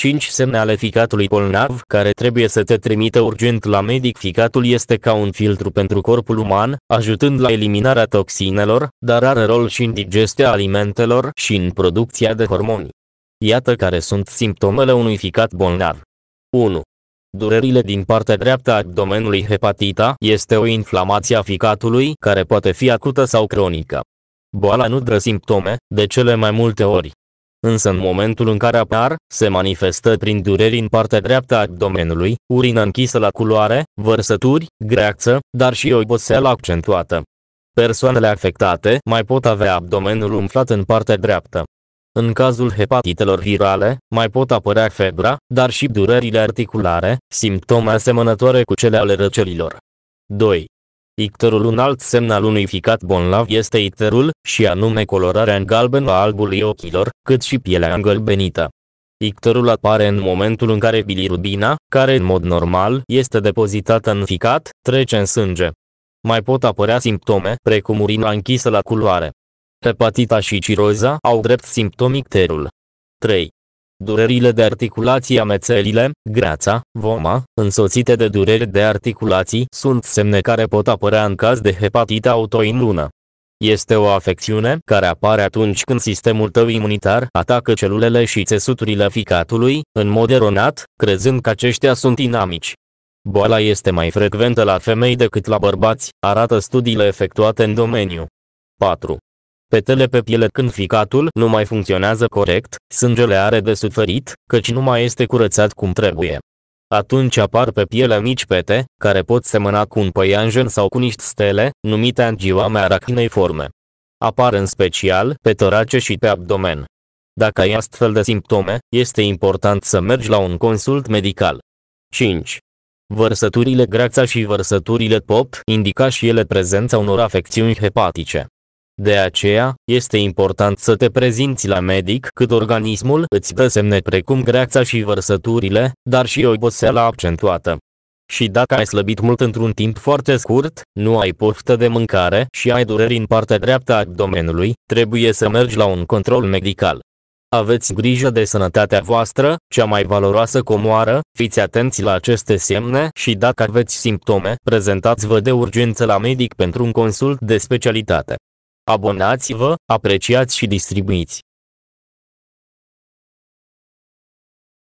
5 semne ale ficatului bolnav care trebuie să te trimită urgent la medic. Ficatul este ca un filtru pentru corpul uman, ajutând la eliminarea toxinelor, dar are rol și în digestia alimentelor și în producția de hormoni. Iată care sunt simptomele unui ficat bolnav. 1. Durerile din partea dreaptă a abdomenului hepatita este o inflamație a ficatului care poate fi acută sau cronică. Boala nu dă simptome, de cele mai multe ori, Însă în momentul în care apar, se manifestă prin dureri în partea dreaptă a abdomenului, urină închisă la culoare, vărsături, greață, dar și oboseală accentuată. Persoanele afectate mai pot avea abdomenul umflat în partea dreaptă. În cazul hepatitelor virale, mai pot apărea febra, dar și durerile articulare, simptome asemănătoare cu cele ale răcelilor. 2. Icterul un alt semn al unui ficat bonlav este icterul, și anume colorarea în galben a albului ochilor, cât și pielea îngălbenită. Icterul apare în momentul în care bilirubina, care în mod normal este depozitată în ficat, trece în sânge. Mai pot apărea simptome precum urina închisă la culoare. Hepatita și ciroza au drept simptom icterul. 3 durerile de articulații amețelile, greața, voma, însoțite de dureri de articulații sunt semne care pot apărea în caz de hepatită autoimună. Este o afecțiune care apare atunci când sistemul tău imunitar atacă celulele și țesuturile ficatului, în mod eronat, crezând că aceștia sunt inamici. Boala este mai frecventă la femei decât la bărbați, arată studiile efectuate în domeniu. 4. Petele pe piele când ficatul nu mai funcționează corect, sângele are de suferit, căci nu mai este curățat cum trebuie. Atunci apar pe piele mici pete, care pot semăna cu un păianjen sau cu niște stele, numite angioame forme. Apar în special pe torace și pe abdomen. Dacă ai astfel de simptome, este important să mergi la un consult medical. 5. Vărsăturile grața și vărsăturile pop indica și ele prezența unor afecțiuni hepatice. De aceea, este important să te prezinți la medic cât organismul îți dă semne precum greața și vărsăturile, dar și oboseala accentuată. Și dacă ai slăbit mult într-un timp foarte scurt, nu ai poftă de mâncare și ai dureri în partea dreaptă a abdomenului, trebuie să mergi la un control medical. Aveți grijă de sănătatea voastră, cea mai valoroasă comoară, fiți atenți la aceste semne și dacă aveți simptome, prezentați-vă de urgență la medic pentru un consult de specialitate. Abonați-vă, apreciați și distribuiți!